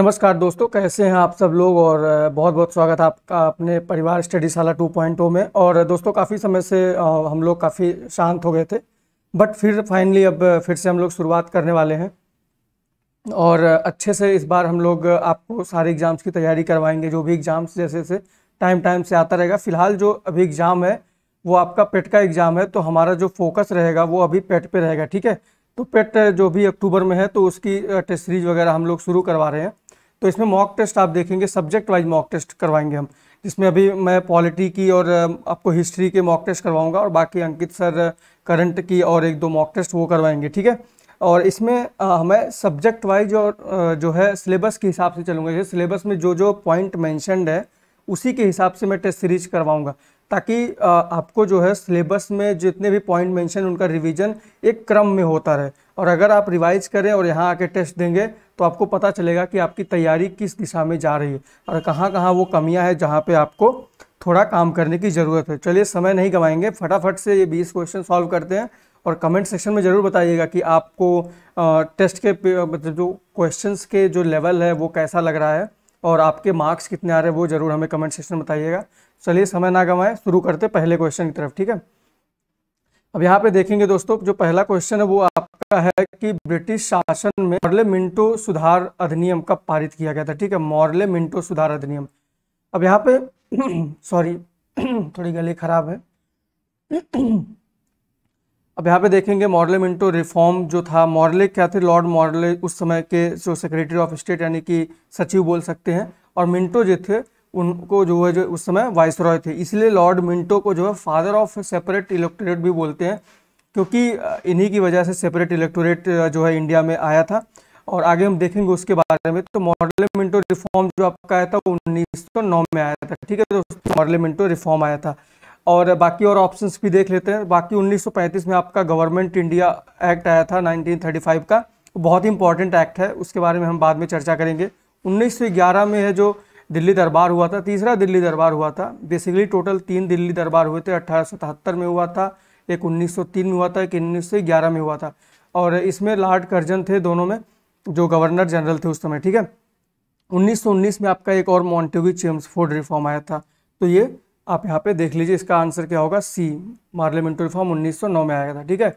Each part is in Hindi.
नमस्कार दोस्तों कैसे हैं आप सब लोग और बहुत बहुत स्वागत है आपका अपने परिवार स्टडीशाला 2.0 में और दोस्तों काफ़ी समय से हम लोग काफ़ी शांत हो गए थे बट फिर फाइनली अब फिर से हम लोग शुरुआत करने वाले हैं और अच्छे से इस बार हम लोग आपको सारे एग्ज़ाम्स की तैयारी करवाएंगे जो भी एग्ज़ाम्स जैसे जैसे टाइम टाइम से आता रहेगा फ़िलहाल जो अभी एग्ज़ाम है वो आपका पेट का एग्ज़ाम है तो हमारा जो फोकस रहेगा वो अभी पेट पर रहेगा ठीक है तो पेट जो भी अक्टूबर में है तो उसकी टेस्ट सीरीज वगैरह हम लोग शुरू करवा रहे हैं तो इसमें मॉक टेस्ट आप देखेंगे सब्जेक्ट वाइज मॉक टेस्ट करवाएंगे हम जिसमें अभी मैं पॉलिटी की और आपको हिस्ट्री के मॉक टेस्ट करवाऊंगा और बाकी अंकित सर करंट की और एक दो मॉक टेस्ट वो करवाएंगे ठीक है और इसमें हमें सब्जेक्ट वाइज और जो है सिलेबस के हिसाब से चलूँगा जैसे सिलेबस में जो जो पॉइंट मैंशनड है उसी के हिसाब से मैं टेस्ट सीरीज करवाऊँगा ताकि आपको जो है सिलेबस में जितने भी पॉइंट मेंशन उनका रिवीजन एक क्रम में होता रहे और अगर आप रिवाइज करें और यहाँ आके टेस्ट देंगे तो आपको पता चलेगा कि आपकी तैयारी किस दिशा में जा रही है और कहाँ कहाँ वो कमियाँ हैं जहाँ पर आपको थोड़ा काम करने की ज़रूरत है चलिए समय नहीं गंवाएंगे फटाफट से ये बीस क्वेश्चन सॉल्व करते हैं और कमेंट सेक्शन में ज़रूर बताइएगा कि आपको आ, टेस्ट के मतलब जो क्वेश्चंस के जो लेवल है वो कैसा लग रहा है और आपके मार्क्स कितने आ रहे हैं वो ज़रूर हमें कमेंट सेक्शन में बताइएगा चलिए समय ना गंवाएं शुरू करते पहले क्वेश्चन की तरफ ठीक है अब यहाँ पे देखेंगे दोस्तों जो पहला क्वेश्चन है वो आपका है कि ब्रिटिश शासन में मॉरले मिंटो सुधार अधिनियम कब पारित किया गया था ठीक है मॉर्ले मिंटो सुधार अधिनियम अब यहाँ पे सॉरी थोड़ी गली खराब है अब यहाँ पे देखेंगे मॉरले मिंटो रिफॉर्म जो था मॉरले क्या थे लॉर्ड मॉरले उस समय के जो सेक्रेटरी ऑफ स्टेट यानी कि सचिव बोल सकते हैं और मिंटो जो थे उनको जो है जो उस समय वाइस रॉय थे इसलिए लॉर्ड मिंटो को जो है फादर ऑफ सेपरेट इलेक्टोरेट भी बोलते हैं क्योंकि इन्हीं की वजह से सेपरेट इलेक्टोरेट जो है इंडिया में आया था और आगे हम देखेंगे उसके बारे में तो मॉडल मिंटो रिफॉर्म जो आपका आया था उन्नीस सौ नौ में आया था ठीक है दोस्तों मॉडल मिंटो रिफॉर्म आया था और बाकी और ऑप्शंस भी देख लेते हैं बाकी 1935 में आपका गवर्नमेंट इंडिया एक्ट आया था 1935 का बहुत ही इंपॉर्टेंट एक्ट है उसके बारे में हम बाद में चर्चा करेंगे 1911 में है जो दिल्ली दरबार हुआ था तीसरा दिल्ली दरबार हुआ था बेसिकली टोटल तीन दिल्ली दरबार हुए थे अट्ठारह में हुआ था एक 1903 में हुआ था एक 1911 में हुआ था और इसमें लॉर्ड कर्जन थे दोनों में जो गवर्नर जनरल थे उस समय ठीक है 1919 में आपका एक और मॉन्टेगी फोर्ड रिफॉर्म आया था तो ये आप यहाँ पे देख लीजिए इसका आंसर क्या होगा सी पार्लियामेंट्री रिफॉर्म 1909 में आया था ठीक है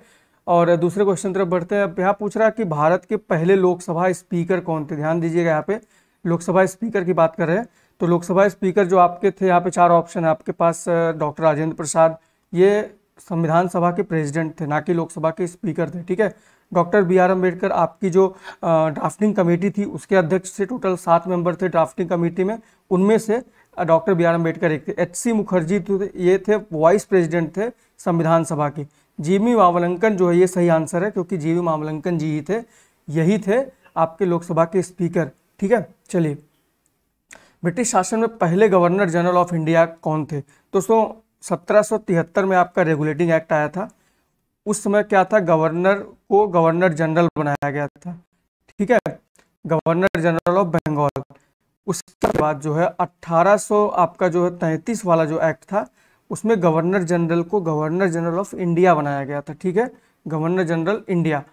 और दूसरे क्वेश्चन तरफ बढ़ते हैं अब यहाँ पूछ रहा है कि भारत के पहले लोकसभा स्पीकर कौन थे ध्यान दीजिएगा यहाँ पे लोकसभा स्पीकर की बात कर रहे हैं तो लोकसभा स्पीकर जो आपके थे यहाँ पे चार ऑप्शन है आपके पास डॉक्टर राजेंद्र प्रसाद ये संविधान सभा के प्रेसिडेंट थे ना कि लोकसभा के स्पीकर थे ठीक है डॉक्टर बी आर अम्बेडकर आपकी जो ड्राफ्टिंग कमेटी थी उसके अध्यक्ष से टोटल सात मेंबर थे ड्राफ्टिंग कमेटी में उनमें से डॉक्टर बी आर अम्बेडकर एक थे एच सी मुखर्जी तो ये थे वाइस प्रेसिडेंट थे संविधान सभा के जीवी मामलंकन जो है ये सही आंसर है क्योंकि जीवी मामलंकन जी ही थे यही थे आपके लोकसभा के स्पीकर ठीक है चलिए ब्रिटिश शासन में पहले गवर्नर जनरल ऑफ इंडिया कौन थे दोस्तों सत्रह में आपका रेगुलेटिंग एक्ट आया था उस समय क्या था गवर्नर को गवर्नर जनरल बनाया गया था ठीक है गवर्नर जनरल ऑफ बंगाल उसके बाद जो है 1800 आपका जो है तैंतीस वाला जो एक्ट था उसमें गवर्नर जनरल को गवर्नर जनरल ऑफ इंडिया बनाया गया था ठीक है गवर्नर जनरल इंडिया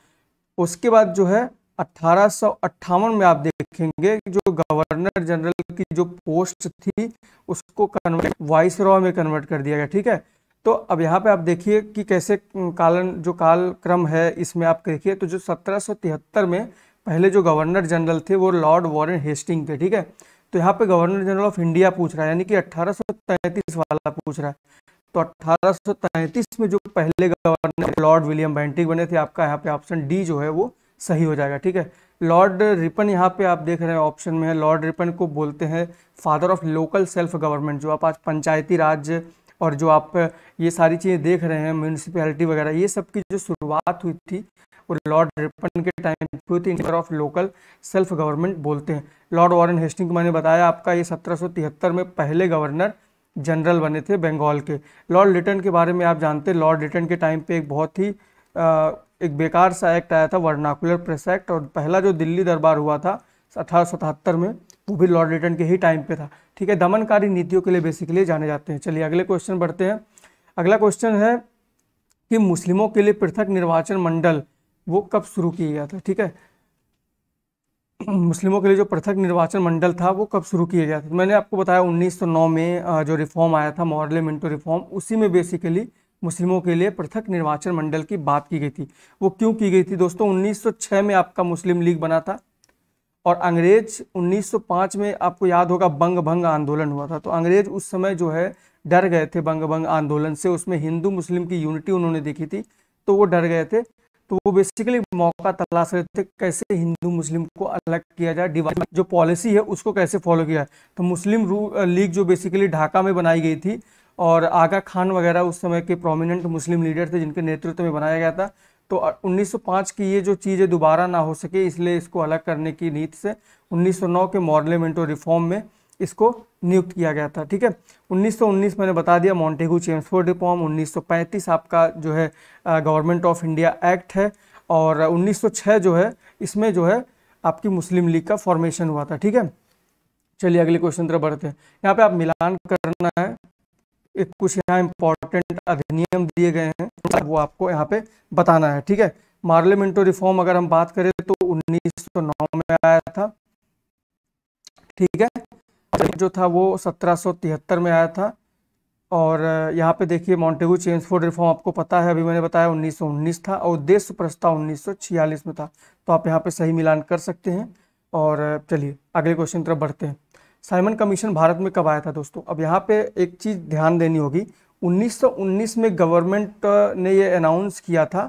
उसके बाद जो है अट्ठारह में आप देखेंगे जो गवर्नर जनरल की जो पोस्ट थी उसको कन्वर्ट वाइस रॉ में कन्वर्ट कर दिया गया ठीक है तो अब यहाँ पे आप देखिए कि कैसे कालन जो काल क्रम है इसमें आप देखिए तो जो 1773 में पहले जो गवर्नर जनरल थे वो लॉर्ड वॉरेन हेस्टिंग थे ठीक है तो यहाँ पे गवर्नर जनरल ऑफ इंडिया पूछ रहा है यानी कि अट्ठारह वाला पूछ रहा है तो अट्ठारह में जो पहले गवर्नर लॉर्ड विलियम बैंटिक बने थे आपका यहाँ पे ऑप्शन डी जो है वो सही हो जाएगा ठीक है लॉर्ड रिपन यहाँ पे आप देख रहे हैं ऑप्शन में है लॉर्ड रिपन को बोलते हैं father of local self government जो आप आज पंचायती राज और जो आप ये सारी चीज़ें देख रहे हैं म्यूनसिपैलिटी वगैरह ये सब की जो शुरुआत हुई थी वो लॉर्ड रिपन के टाइम हुई थी इंटर ऑफ लोकल सेल्फ गवर्नमेंट बोलते हैं लॉर्ड वॉरन हेस्टिंग को मैंने बताया आपका ये सत्रह में पहले गवर्नर जनरल बने थे बंगाल के लॉर्ड लिटन के बारे में आप जानते हैं लॉर्ड लिटन के टाइम पे एक बहुत ही एक बेकार सा एक्ट आया था वर्नाकुलर प्रेस एक्ट और पहला जो दिल्ली दरबार हुआ था अठारह में वो भी लॉर्ड रिटर्न के ही टाइम पे था ठीक है दमनकारी नीतियों के लिए बेसिकली जाने जाते हैं चलिए अगले क्वेश्चन बढ़ते हैं अगला क्वेश्चन है कि मुस्लिमों के लिए पृथक निर्वाचन मंडल वो कब शुरू किया गया था ठीक है मुस्लिमों के लिए जो पृथक निर्वाचन मंडल था वो कब शुरू किया गया था मैंने आपको बताया 1909 में जो रिफॉर्म आया था मॉडल मिंटो रिफॉर्म उसी में बेसिकली मुस्लिमों के लिए पृथक निर्वाचन मंडल की बात की गई थी वो क्यों की गई थी दोस्तों 1906 में आपका मुस्लिम लीग बना था और अंग्रेज 1905 में आपको याद होगा बंग भंग आंदोलन हुआ था तो अंग्रेज उस समय जो है डर गए थे बंग भंग आंदोलन से उसमें हिंदू मुस्लिम की यूनिटी उन्होंने देखी थी तो वो डर गए थे तो वो बेसिकली मौका तलाश रहे थे कैसे हिंदू मुस्लिम को अलग किया जाए डिवाइड जो पॉलिसी है उसको कैसे फॉलो किया तो मुस्लिम लीग जो बेसिकली ढाका में बनाई गई थी और आगा खान वगैरह उस समय के प्रोमिनेंट मुस्लिम लीडर थे जिनके नेतृत्व में बनाया गया था तो 1905 की ये जो चीज़ें दोबारा ना हो सके इसलिए इसको अलग करने की नीति से 1909 के मॉर्लियामेंटो रिफॉर्म में इसको नियुक्त किया गया था ठीक है 1919 मैंने बता दिया मॉन्टेगू चेम्सफोर्ड रिफॉर्म 1935 आपका जो है गवर्नमेंट ऑफ इंडिया एक्ट है और 1906 जो है इसमें जो है आपकी मुस्लिम लीग का फॉर्मेशन हुआ था ठीक है चलिए अगले क्वेश्चन तरफ बढ़ते हैं यहाँ पे आप मिलान करना है एक कुछ यहाँ इम्पॉर्टेंट अधिनियम दिए गए हैं तो वो आपको यहाँ पे बताना है ठीक है मार्लिमेंटो रिफॉर्म अगर हम बात करें तो 1909 में आया था ठीक है जो था वो 1773 में आया था और यहाँ पे देखिए मॉन्टेगू चेंज फोर्ड रिफॉर्म आपको पता है अभी मैंने बताया 1919 था और उद्देश्य प्रस्ताव 1946 में था तो आप यहाँ पे सही मिलान कर सकते हैं और चलिए अगले क्वेश्चन तरफ बढ़ते हैं साइमन कमीशन भारत में कब आया था दोस्तों अब यहाँ पे एक चीज़ ध्यान देनी होगी 1919 में गवर्नमेंट ने ये अनाउंस किया था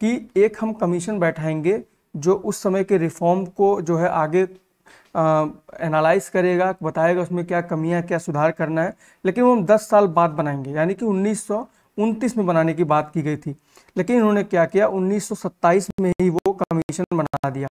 कि एक हम कमीशन बैठाएंगे जो उस समय के रिफॉर्म को जो है आगे एनालाइज करेगा बताएगा उसमें क्या कमियाँ क्या सुधार करना है लेकिन वो हम 10 साल बाद बनाएंगे यानी कि उन्नीस में बनाने की बात की गई थी लेकिन उन्होंने क्या किया 1927 में ही वो कमीशन बना दिया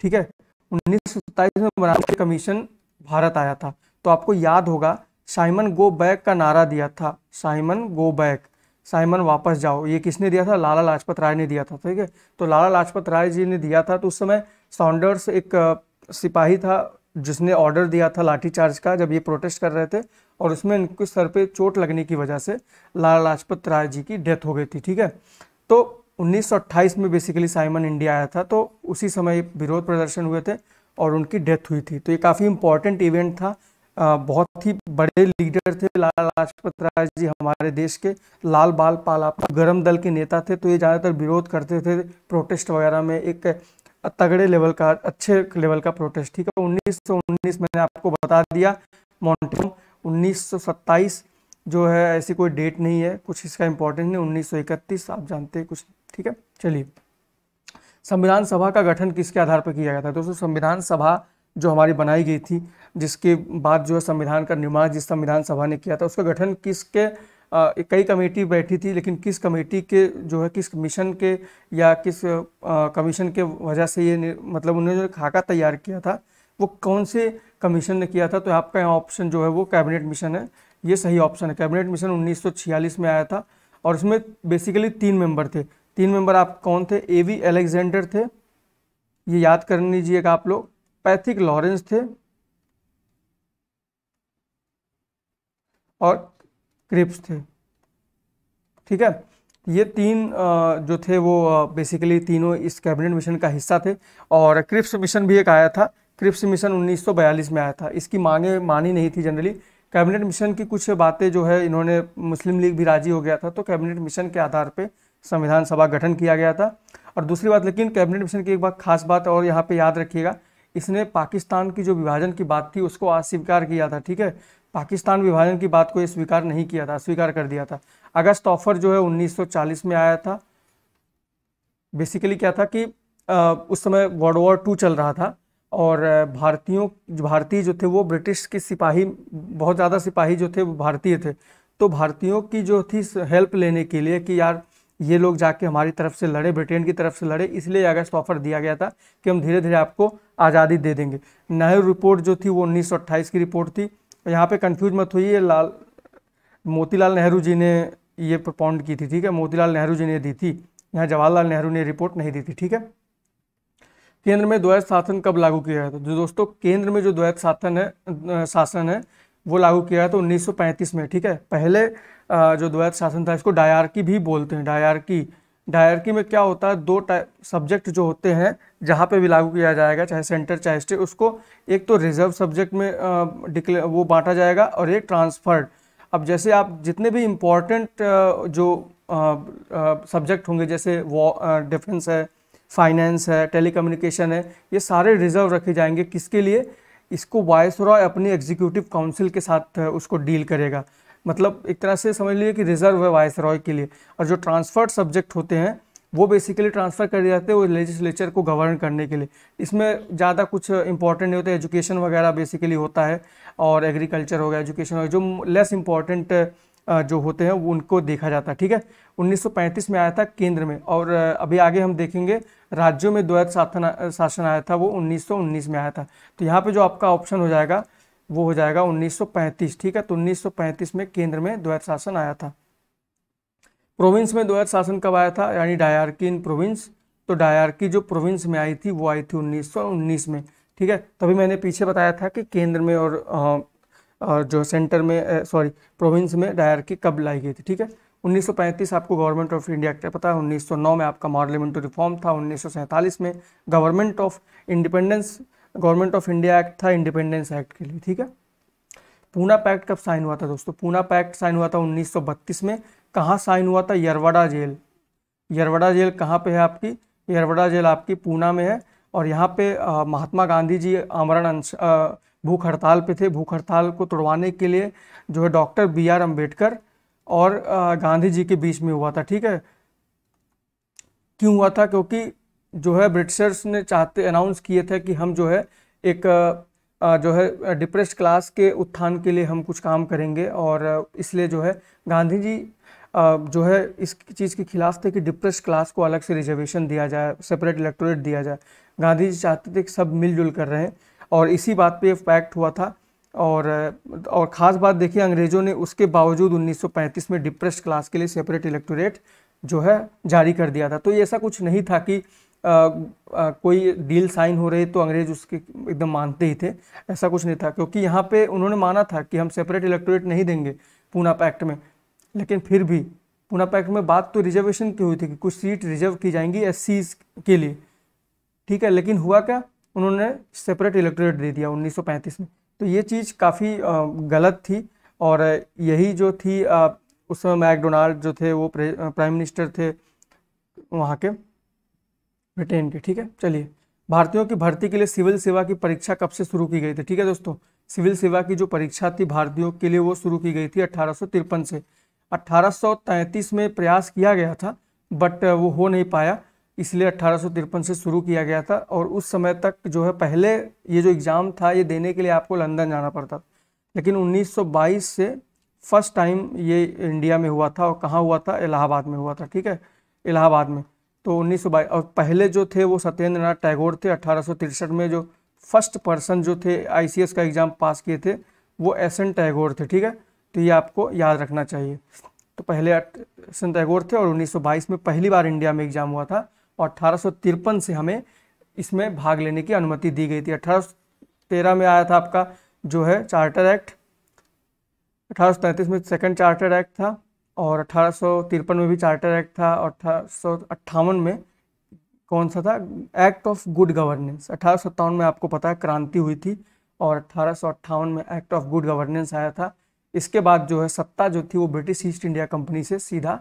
ठीक है उन्नीस में बना कमीशन भारत आया था तो आपको याद होगा साइमन गो बैक का नारा दिया था साइमन गो बैक साइमन वापस जाओ ये किसने दिया था लाला लाजपत राय ने दिया था ठीक है तो लाला लाजपत राय जी ने दिया था तो उस समय साउंडर्स एक सिपाही था जिसने ऑर्डर दिया था लाठीचार्ज का जब ये प्रोटेस्ट कर रहे थे और उसमें इनके सर पे चोट लगने की वजह से लाला लाजपत राय जी की डेथ हो गई थी ठीक है तो 1928 में बेसिकली साइमन इंडिया आया था तो उसी समय विरोध प्रदर्शन हुए थे और उनकी डेथ हुई थी तो ये काफ़ी इम्पोर्टेंट इवेंट था आ, बहुत ही बड़े लीडर थे लाला लाजपत राय जी हमारे देश के लाल बाल पाला गरम दल के नेता थे तो ये ज़्यादातर विरोध करते थे प्रोटेस्ट वगैरह में एक तगड़े लेवल का अच्छे लेवल का प्रोटेस्ट ठीक है उन्नीस सौ उन्नीस मैंने आपको बता दिया मॉन्टेम उन्नीस सौ सत्ताईस जो है ऐसी कोई डेट नहीं है कुछ इसका इंपॉर्टेंस नहीं उन्नीस सौ इकतीस आप जानते हैं कुछ ठीक है चलिए संविधान सभा का गठन किसके आधार पर किया गया था दोस्तों संविधान सभा जो हमारी बनाई गई थी जिसके बाद जो है संविधान का निर्माण जिस संविधान सभा ने किया था उसका गठन किसके कई कमेटी बैठी थी लेकिन किस कमेटी के जो है किस मिशन के या किस कमीशन के वजह से ये मतलब उन्होंने जो खाका तैयार किया था वो कौन से कमीशन ने किया था तो आपका यहाँ ऑप्शन जो है वो कैबिनेट मिशन है ये सही ऑप्शन है कैबिनेट मिशन 1946 में आया था और इसमें बेसिकली तीन मेंबर थे तीन मेंबर आप कौन थे ए वी एलेक्जेंडर थे ये याद कर लीजिएगा आप लोग पैथिक लॉरेंस थे और क्रिप्स थे ठीक है ये तीन जो थे वो बेसिकली तीनों इस कैबिनेट मिशन का हिस्सा थे और क्रिप्स मिशन भी एक आया था क्रिप्स मिशन 1942 में आया था इसकी मांगे मानी नहीं थी जनरली कैबिनेट मिशन की कुछ बातें जो है इन्होंने मुस्लिम लीग भी राजी हो गया था तो कैबिनेट मिशन के आधार पर संविधान सभा गठन किया गया था और दूसरी बात लेकिन कैबिनेट मिशन की एक बात खास बात और यहाँ पे याद रखिएगा इसने पाकिस्तान की जो विभाजन की बात थी उसको अस्वीकार किया था ठीक है पाकिस्तान विभाजन की बात को स्वीकार नहीं किया था स्वीकार कर दिया था अगस्त ऑफर जो है 1940 में आया था बेसिकली क्या था कि आ, उस समय वर्ल्ड वॉर टू चल रहा था और भारतीयों भारतीय जो थे वो ब्रिटिश के सिपाही बहुत ज़्यादा सिपाही जो थे वो भारतीय थे तो भारतीयों की जो थी हेल्प लेने के लिए कि यार ये लोग जाके हमारी तरफ से लड़े ब्रिटेन की तरफ से लड़े इसलिए अगस्त ऑफर दिया गया था कि हम धीरे धीरे आपको आज़ादी दे देंगे नेहरू रिपोर्ट जो थी वो 1928 की रिपोर्ट थी यहाँ पे कंफ्यूज मत हुई लाल मोतीलाल नेहरू जी ने ये प्रपॉन्ड की थी ठीक है मोतीलाल नेहरू जी ने दी थी यहाँ जवाहरलाल नेहरू ने रिपोर्ट नहीं दी थी ठीक है केंद्र में द्वैत शासन कब लागू किया गया था जो दोस्तों केंद्र में जो द्वैत शासन है शासन है वो लागू किया गया था उन्नीस में ठीक है पहले जो द्वैत शासन था इसको डायार्की भी बोलते हैं डायार्की डायरकी में क्या होता है दो सब्जेक्ट जो होते हैं जहाँ पे भी लागू किया जाएगा चाहे सेंटर चाहे स्टेट उसको एक तो रिजर्व सब्जेक्ट में डिक्ले वो बांटा जाएगा और एक ट्रांसफर्ड अब जैसे आप जितने भी इम्पॉर्टेंट जो सब्जेक्ट होंगे जैसे वॉ डिफेंस है फाइनेंस है टेली है ये सारे रिजर्व रखे जाएंगे किसके लिए इसको वायसराय अपनी एग्जीक्यूटिव काउंसिल के साथ उसको डील करेगा मतलब एक तरह से समझ लीजिए कि रिजर्व है वायस रॉय के लिए और जो ट्रांसफर्ड सब्जेक्ट होते हैं वो बेसिकली ट्रांसफ़र कर दिए जाते हैं वो लेजिस्लेचर को गवर्न करने के लिए इसमें ज़्यादा कुछ इंपॉर्टेंट नहीं होता एजुकेशन वगैरह बेसिकली होता है और एग्रीकल्चर हो गया एजुकेशन हो गया जो लेस इम्पॉर्टेंट जो होते हैं उनको देखा जाता है ठीक है 1935 में आया था केंद्र में और अभी आगे हम देखेंगे राज्यों में द्वैत शासन शासन आया था वो 1919 में आया था तो यहाँ पे जो आपका ऑप्शन हो जाएगा वो हो जाएगा 1935 ठीक है तो 1935 में केंद्र में द्वैत शासन आया था प्रोविंस में द्वैत शासन कब आया था यानी डायरकी इन प्रोविंस तो डायरकी जो प्रोविंस में आई थी वो आई थी 1919 में ठीक है तभी मैंने पीछे बताया था कि केंद्र में और, जो सेंटर में सॉरी प्रोविंस में डायरकी कब लाई गई थी ठीक है 1935 आपको गवर्नमेंट ऑफ इंडिया एक्ट पता है 1909 में आपका पार्लियामेंट रिफॉर्म था 1947 में government of independence government of India act था इंडिपेंडेंस एक्ट के लिए ठीक है पूना पैक्ट कब साइन हुआ था दोस्तों पूना पैक्ट साइन हुआ था 1932 में कहाँ साइन हुआ था यरवाड़ा जेल यरवाड़ा जेल कहाँ पे है आपकी यरवाड़ा जेल आपकी पूना में है और यहाँ पे आ, महात्मा गांधी जी आमरण अंश भूख हड़ताल पे थे भूख हड़ताल को तोड़वाने के लिए जो है डॉक्टर बी आर अम्बेडकर और आ, गांधी जी के बीच में हुआ था ठीक है क्यों हुआ था क्योंकि जो है ब्रिटिशर्स ने चाहते अनाउंस किए थे कि हम जो है एक जो है डिप्रेस्ड क्लास के उत्थान के लिए हम कुछ काम करेंगे और इसलिए जो है गांधी जी जो है इस चीज़ के खिलाफ थे कि डिप्रेस्ड क्लास को अलग से रिजर्वेशन दिया जाए सेपरेट इलेक्टोरेट दिया जाए गांधी जी चाहते थे कि सब मिलजुल कर रहे हैं और इसी बात पे पैक्ट हुआ था और और ख़ास बात देखिए अंग्रेज़ों ने उसके बावजूद 1935 में डिप्रेस्ड क्लास के लिए सेपरेट इलेक्टोरेट जो है जारी कर दिया था तो ये ऐसा कुछ नहीं था कि आ, आ, कोई डील साइन हो रही तो अंग्रेज उसके एकदम मानते ही थे ऐसा कुछ नहीं था क्योंकि यहाँ पे उन्होंने माना था कि हम सेपरेट इलेक्टोरेट नहीं देंगे पूना पैक्ट में लेकिन फिर भी पूना पैक्ट में बात तो रिजर्वेशन की हुई थी कि कुछ सीट रिजर्व की जाएंगी एस के लिए ठीक है लेकिन हुआ क्या उन्होंने सेपरेट इलेक्टोरेट दे दिया उन्नीस में तो ये चीज़ काफ़ी गलत थी और यही जो थी उस समय मैकडोनाल्ड जो थे वो प्राइम मिनिस्टर थे वहाँ के ब्रिटेन की ठीक है चलिए भारतीयों की भर्ती के लिए सिविल सेवा की परीक्षा कब से शुरू की गई थी ठीक है दोस्तों सिविल सेवा की जो परीक्षा थी भारतीयों के लिए वो शुरू की गई थी अठारह से अट्ठारह में प्रयास किया गया था बट वो हो नहीं पाया इसलिए अट्ठारह से शुरू किया गया था और उस समय तक जो है पहले ये जो एग्ज़ाम था ये देने के लिए आपको लंदन जाना पड़ता था लेकिन 1922 से फर्स्ट टाइम ये इंडिया में हुआ था और कहाँ हुआ था इलाहाबाद में हुआ था ठीक है इलाहाबाद में तो उन्नीस सौ और पहले जो थे वो सत्येंद्र नाथ टैगोर थे अट्ठारह में जो फर्स्ट पर्सन जो थे एस का एग्ज़ाम पास किए थे वो एस एन टैगोर थे ठीक है तो ये आपको याद रखना चाहिए तो पहले एस एन टैगोर थे और 1922 में पहली बार इंडिया में एग्ज़ाम हुआ था और अट्ठारह से हमें इसमें भाग लेने की अनुमति दी गई थी अट्ठारह में आया था आपका जो है चार्टर एक्ट अठारह में सेकेंड चार्टर एक्ट था और अठारह में भी चार्टर एक्ट था और अठारह में कौन सा था एक्ट ऑफ गुड गवर्नेंस अठारह में आपको पता है क्रांति हुई थी और अठारह में एक्ट ऑफ गुड गवर्नेंस आया था इसके बाद जो है सत्ता जो थी वो ब्रिटिश ईस्ट इंडिया कंपनी से सीधा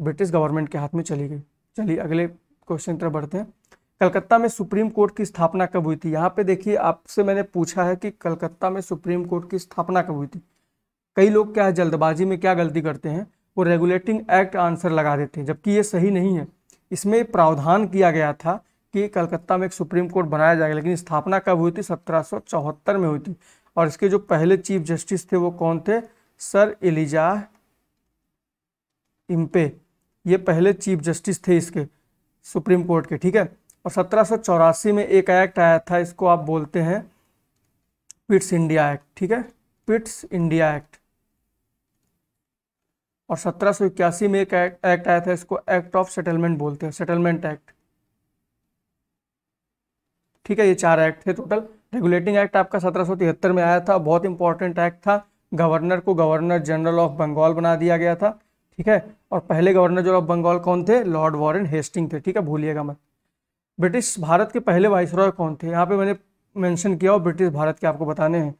ब्रिटिश गवर्नमेंट के हाथ में चली गई चलिए अगले क्वेश्चन तरफ बढ़ते हैं कलकत्ता में सुप्रीम कोर्ट की स्थापना कब हुई थी यहाँ पे देखिए आपसे मैंने पूछा है कि कलकत्ता में सुप्रीम कोर्ट की स्थापना कब हुई थी कई लोग क्या है जल्दबाजी में क्या गलती करते हैं वो रेगुलेटिंग एक्ट आंसर लगा देते हैं जबकि ये सही नहीं है इसमें प्रावधान किया गया था कि कलकत्ता में एक सुप्रीम कोर्ट बनाया जाएगा लेकिन स्थापना कब हुई थी सत्रह में हुई थी और इसके जो पहले चीफ जस्टिस थे वो कौन थे सर एलिजा इम्पे ये पहले चीफ जस्टिस थे इसके सुप्रीम कोर्ट के ठीक है और सत्रह में एक एक्ट आया था इसको आप बोलते हैं पिट्स इंडिया एक्ट ठीक है पिट्स इंडिया एक्ट और सत्रह सौ इक्यासी में एक एक्ट आया था इसको एक्ट ऑफ सेटलमेंट बोलते हैं सेटलमेंट एक्ट ठीक है ये चार एक्ट थे टोटल रेगुलेटिंग एक्ट आपका सत्रह सौ तिहत्तर में आया था बहुत इंपॉर्टेंट एक्ट था गवर्नर को गवर्नर जनरल ऑफ बंगाल बना दिया गया था ठीक है और पहले गवर्नर जनरल ऑफ बंगाल कौन थे लॉर्ड वॉरन हेस्टिंग थे ठीक है भूलिएगा मत ब्रिटिश भारत के पहले वाइसरॉय कौन थे यहाँ पे मैंने मेंशन किया और ब्रिटिश भारत के आपको बताने हैं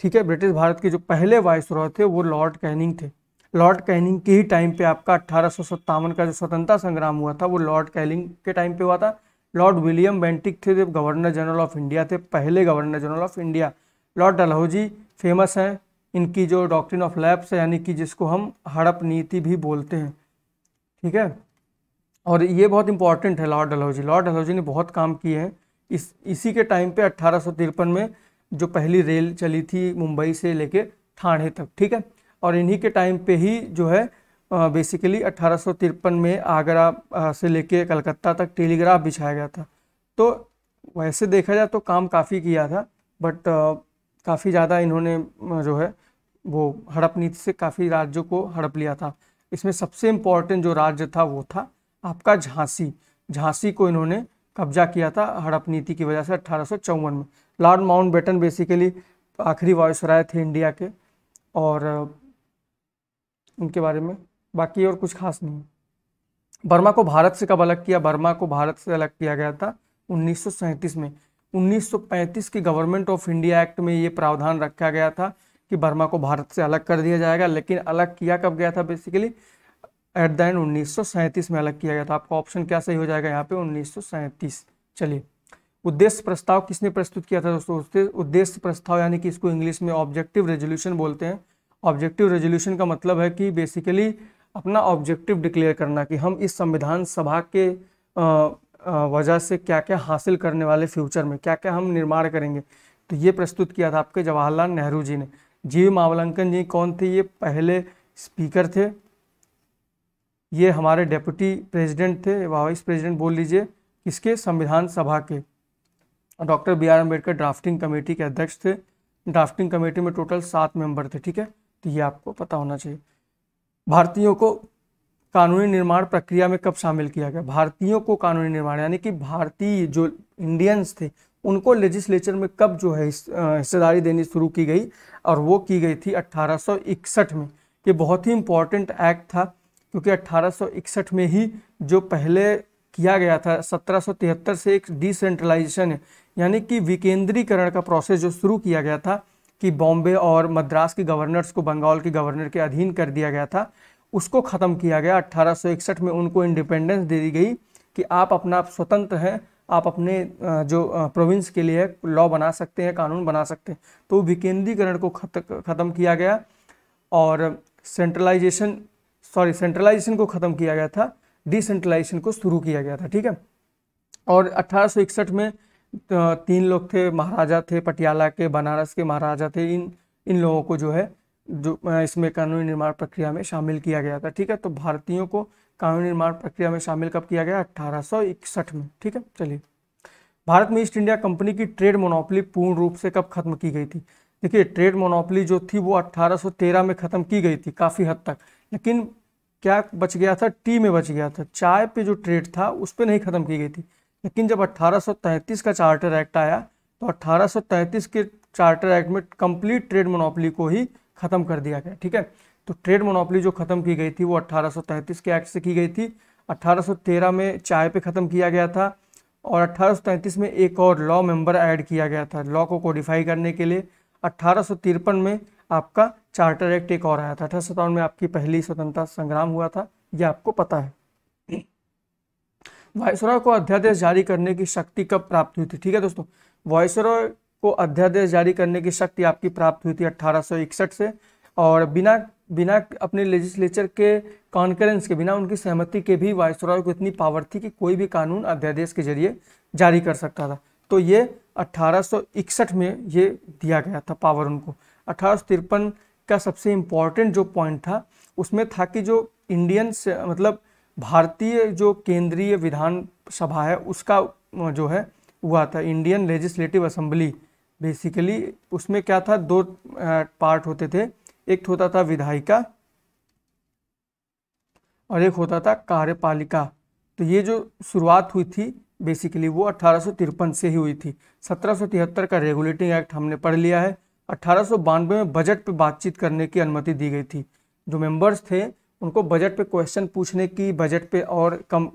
ठीक है ब्रिटिश भारत के जो पहले वाइसरॉय थे वो लॉर्ड कैनिंग थे लॉर्ड कैनिंग के ही टाइम पे आपका अट्ठारह का जो स्वतंत्रता संग्राम हुआ था वो लॉर्ड कैलिंग के टाइम पे हुआ था लॉर्ड विलियम बेंटिक थे जो गवर्नर जनरल ऑफ इंडिया थे पहले governor general of India lord Dalhousie famous हैं इनकी जो डॉक्ट्रिन ऑफ लैप्स है यानी कि जिसको हम हड़प नीति भी बोलते हैं ठीक है और ये बहुत इंपॉर्टेंट है लॉर्ड डलहौजी लॉर्ड डलहौजी ने बहुत काम किए हैं इस इसी के टाइम पर अट्ठारह में जो पहली रेल चली थी मुंबई से लेके ठाणे तक ठीक है और इन्हीं के टाइम पे ही जो है बेसिकली अट्ठारह में आगरा से लेके कलकत्ता तक टेलीग्राफ बिछाया गया था तो वैसे देखा जाए तो काम काफ़ी किया था बट काफ़ी ज़्यादा इन्होंने जो है वो हड़प नीति से काफ़ी राज्यों को हड़प लिया था इसमें सबसे इम्पॉर्टेंट जो राज्य था वो था आपका झांसी झांसी को इन्होंने कब्जा किया था हड़प नीति की वजह से अट्ठारह में लॉर्ड माउंट बेटन बेसिकली आखिरी वायसराय थे इंडिया के और उनके बारे में बाकी और कुछ खास नहीं बर्मा को भारत से कब अलग किया बर्मा को भारत से अलग किया गया था उन्नीस में 1935 की गवर्नमेंट ऑफ इंडिया एक्ट में ये प्रावधान रखा गया था कि बर्मा को भारत से अलग कर दिया जाएगा लेकिन अलग किया कब गया था बेसिकली एट द एंड उन्नीस में अलग किया गया था आपका ऑप्शन क्या सही हो जाएगा यहाँ पे उन्नीस चलिए उद्देश्य प्रस्ताव किसने प्रस्तुत किया था दोस्तों उद्देश्य प्रस्ताव यानी कि इसको इंग्लिश में ऑब्जेक्टिव रेजोल्यूशन बोलते हैं ऑब्जेक्टिव रेजोल्यूशन का मतलब है कि बेसिकली अपना ऑब्जेक्टिव डिक्लेयर करना कि हम इस संविधान सभा के वजह से क्या क्या हासिल करने वाले फ्यूचर में क्या क्या हम निर्माण करेंगे तो ये प्रस्तुत किया था आपके जवाहरलाल नेहरू जी ने जीव मावलंकन जी कौन थे ये पहले स्पीकर थे ये हमारे डेप्यूटी प्रेसिडेंट थे वाइस प्रेसिडेंट बोल लीजिए किसके संविधान सभा के doctor B R Ambedkar drafting committee के अध्यक्ष थे ड्राफ्टिंग कमेटी में टोटल सात मेंबर थे ठीक है तो ये आपको पता होना चाहिए भारतीयों को कानूनी निर्माण प्रक्रिया में कब शामिल किया गया भारतीयों को कानूनी निर्माण यानी कि भारतीय जो इंडियंस थे उनको लेजिस्लेचर में कब जो है हिस्सेदारी देनी शुरू की गई और वो की गई थी 1861 में ये बहुत ही इम्पॉर्टेंट एक्ट था क्योंकि 1861 में ही जो पहले किया गया था 1773 से एक डिसेंट्रलाइजेशन यानी कि विकेंद्रीकरण का प्रोसेस जो शुरू किया गया था कि बॉम्बे और मद्रास के गवर्नर्स को बंगाल के गवर्नर के अधीन कर दिया गया था उसको ख़त्म किया गया 1861 में उनको इंडिपेंडेंस दे दी गई कि आप अपना स्वतंत्र हैं आप अपने जो प्रोविंस के लिए लॉ बना सकते हैं कानून बना सकते हैं तो विकेंद्रीकरण को ख़त्म किया गया और सेंट्रलाइजेशन सॉरी सेंट्रलाइजेशन को ख़त्म किया गया था डिसेंट्रलाइजेशन को शुरू किया गया था ठीक है और 1861 में तो तीन लोग थे महाराजा थे पटियाला के बनारस के महाराजा थे इन इन लोगों को जो है जो इसमें कानूनी निर्माण प्रक्रिया में शामिल किया गया था ठीक है तो भारतीयों को कानूनी निर्माण प्रक्रिया में शामिल कब किया गया अट्ठारह में ठीक है चलिए भारत में ईस्ट इंडिया कंपनी की ट्रेड मोनोपली पूर्ण रूप से कब खत्म की गई थी देखिए ट्रेड मोनोपली जो थी वो 1813 में खत्म की गई थी काफ़ी हद तक लेकिन क्या बच गया था टी में बच गया था चाय पे जो ट्रेड था उस पर नहीं खत्म की गई थी लेकिन जब 1833 का चार्टर एक्ट आया तो 1833 के चार्टर एक्ट में कंप्लीट ट्रेड मोनोपली को ही ख़त्म कर दिया गया ठीक है तो ट्रेड मोनोपली जो ख़त्म की गई थी वो 1833 के एक्ट से की गई थी 1813 में चाय पे ख़त्म किया गया था और 1833 में एक और लॉ मेंबर ऐड किया गया था लॉ को कोडिफाई करने के लिए अट्ठारह में आपका चार्टर एक्ट एक और आया था अठारह में आपकी पहली स्वतंत्रता संग्राम हुआ था यह आपको पता है वायसराय को अध्यादेश जारी करने की शक्ति कब प्राप्त हुई थी ठीक है दोस्तों वायसराय को अध्यादेश जारी करने की शक्ति आपकी प्राप्त हुई थी अट्ठारह से और बिना बिना अपने लेजिस्लेचर के कॉन्करेंस के बिना उनकी सहमति के भी वायसराय को इतनी पावर थी कि कोई भी कानून अध्यादेश के जरिए जारी कर सकता था तो ये 1861 में ये दिया गया था पावर उनको अठारह का सबसे इम्पॉर्टेंट जो पॉइंट था उसमें था कि जो इंडियन मतलब भारतीय जो केंद्रीय विधान सभा है उसका जो है हुआ था इंडियन लेजिस्लेटिव असम्बली बेसिकली उसमें क्या था दो पार्ट होते थे एक होता था विधायिका और एक होता था कार्यपालिका तो ये जो शुरुआत हुई थी बेसिकली वो अट्ठारह से ही हुई थी सत्रह का रेगुलेटिंग एक्ट हमने पढ़ लिया है अट्ठारह में बजट पर बातचीत करने की अनुमति दी गई थी जो मेंबर्स थे उनको बजट पे क्वेश्चन पूछने की बजट पे और कम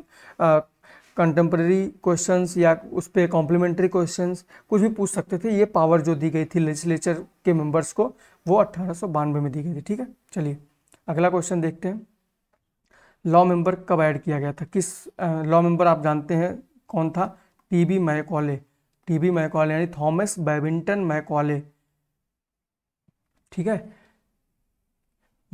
कंटेम्प्रेरी क्वेश्चंस या उस पर कॉम्प्लीमेंट्री क्वेश्चंस कुछ भी पूछ सकते थे ये पावर जो दी गई थी लेजिस्लेचर के मेंबर्स को वो अट्ठारह में दी गई थी ठीक है चलिए अगला क्वेश्चन देखते हैं लॉ मेंबर कब ऐड किया गया था किस लॉ मेंबर आप जानते हैं कौन था T B Macaulay T B Macaulay यानी थॉमस बैबिंटन मैकॉले ठीक है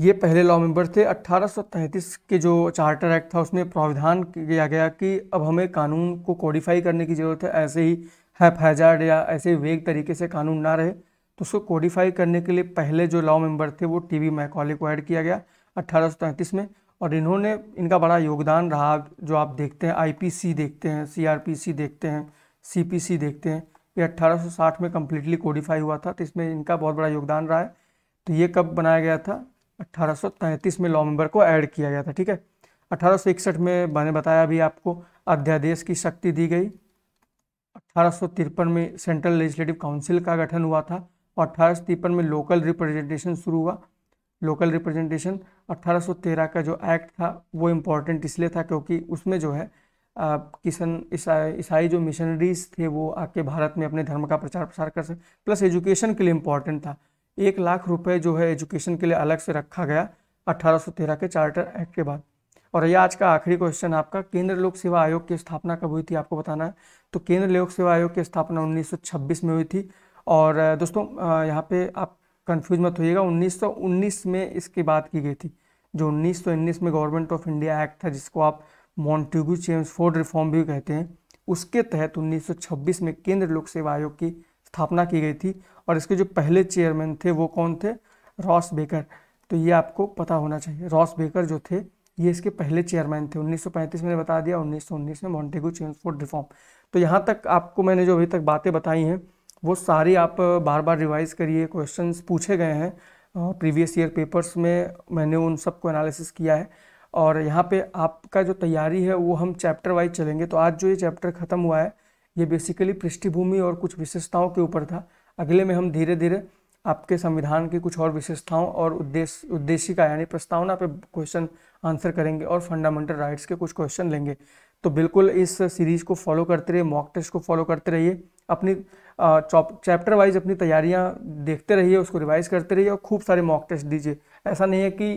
ये पहले लॉ मेंबर थे 1833 के जो चार्टर एक्ट था उसमें प्राविधान किया गया कि अब हमें कानून को कोडिफाई करने की ज़रूरत है ऐसे ही हैजार्ड या ऐसे वेग तरीके से कानून ना रहे तो उसको कोडिफाई करने के लिए पहले जो लॉ मेंबर थे वो टी वी मैकॉले को ऐड किया गया अट्ठारह में और इन्होंने इनका बड़ा योगदान रहा जो आप देखते हैं आई देखते हैं सी देखते हैं सी देखते हैं ये अट्ठारह में कम्प्लीटली कोडिफाई हुआ था तो इसमें इनका बहुत बड़ा योगदान रहा है तो ये कब बनाया गया था 1833 में मेंबर को ऐड किया गया था ठीक है 1861 में मैंने बताया अभी आपको अध्यादेश की शक्ति दी गई अठारह में सेंट्रल लेजिस्लेटिव काउंसिल का गठन हुआ था और अठारह में लोकल रिप्रेजेंटेशन शुरू हुआ लोकल रिप्रेजेंटेशन 1813 का जो एक्ट था वो इम्पोर्टेंट इसलिए था क्योंकि उसमें जो है किसान ईसाई इसा, जो मिशनरीज थे वो आके भारत में अपने धर्म का प्रचार प्रसार कर सके प्लस एजुकेशन के लिए इम्पॉर्टेंट था एक लाख रुपए जो है एजुकेशन के लिए अलग से रखा गया 1813 के चार्टर एक्ट के बाद और यह आज का आखिरी क्वेश्चन आपका केंद्र लोक सेवा आयोग की स्थापना कब हुई थी आपको बताना है तो केंद्र लोक सेवा आयोग की स्थापना 1926 में हुई थी और दोस्तों यहाँ पे आप कंफ्यूज मत होइएगा 1919 में इसकी बात की गई थी जो उन्नीस में गवर्नमेंट ऑफ इंडिया एक्ट था जिसको आप मॉन्टिगू चेम्स फोर्ड रिफॉर्म भी कहते हैं उसके तहत 1926 में केंद्र लोक सेवा आयोग की स्थापना की गई थी और इसके जो पहले चेयरमैन थे वो कौन थे रॉस बेकर तो ये आपको पता होना चाहिए रॉस बेकर जो थे ये इसके पहले चेयरमैन थे 1935 में बता दिया 1919 में मॉन्टेगो चेम्सफोर्ड रिफॉर्म तो यहाँ तक आपको मैंने जो अभी तक बातें बताई हैं वो सारी आप बार बार रिवाइज करिए क्वेश्चन पूछे गए हैं प्रीवियस ईयर पेपर्स में मैंने उन सबको एनालिसिस किया है और यहाँ पे आपका जो तैयारी है वो हम चैप्टर वाइज चलेंगे तो आज जो ये चैप्टर ख़त्म हुआ है ये बेसिकली पृष्ठभूमि और कुछ विशेषताओं के ऊपर था अगले में हम धीरे धीरे आपके संविधान की कुछ और विशेषताओं और उद्देश्य उद्देशिका यानी प्रस्तावना पे क्वेश्चन आंसर करेंगे और फंडामेंटल राइट्स के कुछ क्वेश्चन लेंगे तो बिल्कुल इस सीरीज को फॉलो करते रहिए मॉक टेस्ट को फॉलो करते रहिए अपनी चैप्टर वाइज अपनी तैयारियाँ देखते रहिए उसको रिवाइज करते रहिए और खूब सारे मॉक टेस्ट दीजिए ऐसा नहीं है कि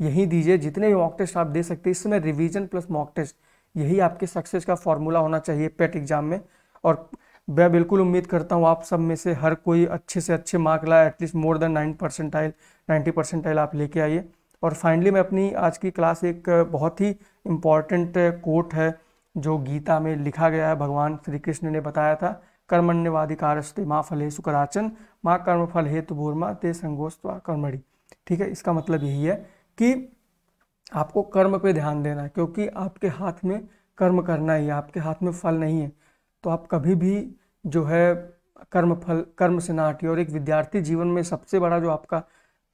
यही दीजिए जितने भी मॉक टेस्ट आप दे सकते हैं इसमें रिविजन प्लस मॉक टेस्ट यही आपके सक्सेस का फॉर्मूला होना चाहिए पेट एग्जाम में और मैं बिल्कुल उम्मीद करता हूँ आप सब में से हर कोई अच्छे से अच्छे मार्क लाए at least more than nine percentile ninety percentile आप लेके आइए और फाइनली मैं अपनी आज की क्लास एक बहुत ही इम्पॉर्टेंट कोट है जो गीता में लिखा गया है भगवान श्री कृष्ण ने बताया था कर्मण्यवाधिकारस्ते माँ फल हे सुकराचन माँ कर्म फल हे भूर्मा ते संगोस्वा कर्मणी ठीक है इसका मतलब यही है कि आपको कर्म पे ध्यान देना है क्योंकि आपके हाथ में कर्म करना ही है आपके हाथ में फल नहीं है तो आप कभी भी जो है कर्म फल कर्म से ना हटिए और एक विद्यार्थी जीवन में सबसे बड़ा जो आपका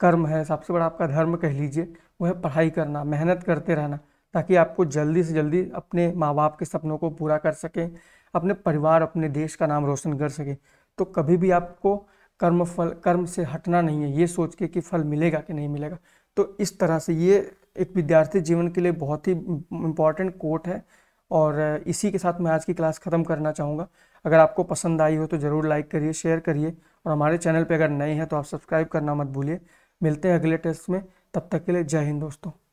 कर्म है सबसे बड़ा आपका धर्म कह लीजिए वो है पढ़ाई करना मेहनत करते रहना ताकि आपको जल्दी से जल्दी अपने माँ बाप के सपनों को पूरा कर सकें अपने परिवार अपने देश का नाम रोशन कर सकें तो कभी भी आपको कर्म फल कर्म से हटना नहीं है ये सोच के कि फल मिलेगा कि नहीं मिलेगा तो इस तरह से ये एक विद्यार्थी जीवन के लिए बहुत ही इम्पॉर्टेंट कोट है और इसी के साथ मैं आज की क्लास ख़त्म करना चाहूँगा अगर आपको पसंद आई हो तो ज़रूर लाइक करिए शेयर करिए और हमारे चैनल पर अगर नए हैं तो आप सब्सक्राइब करना मत भूलिए मिलते हैं अगले टेस्ट में तब तक के लिए जय हिंद दोस्तों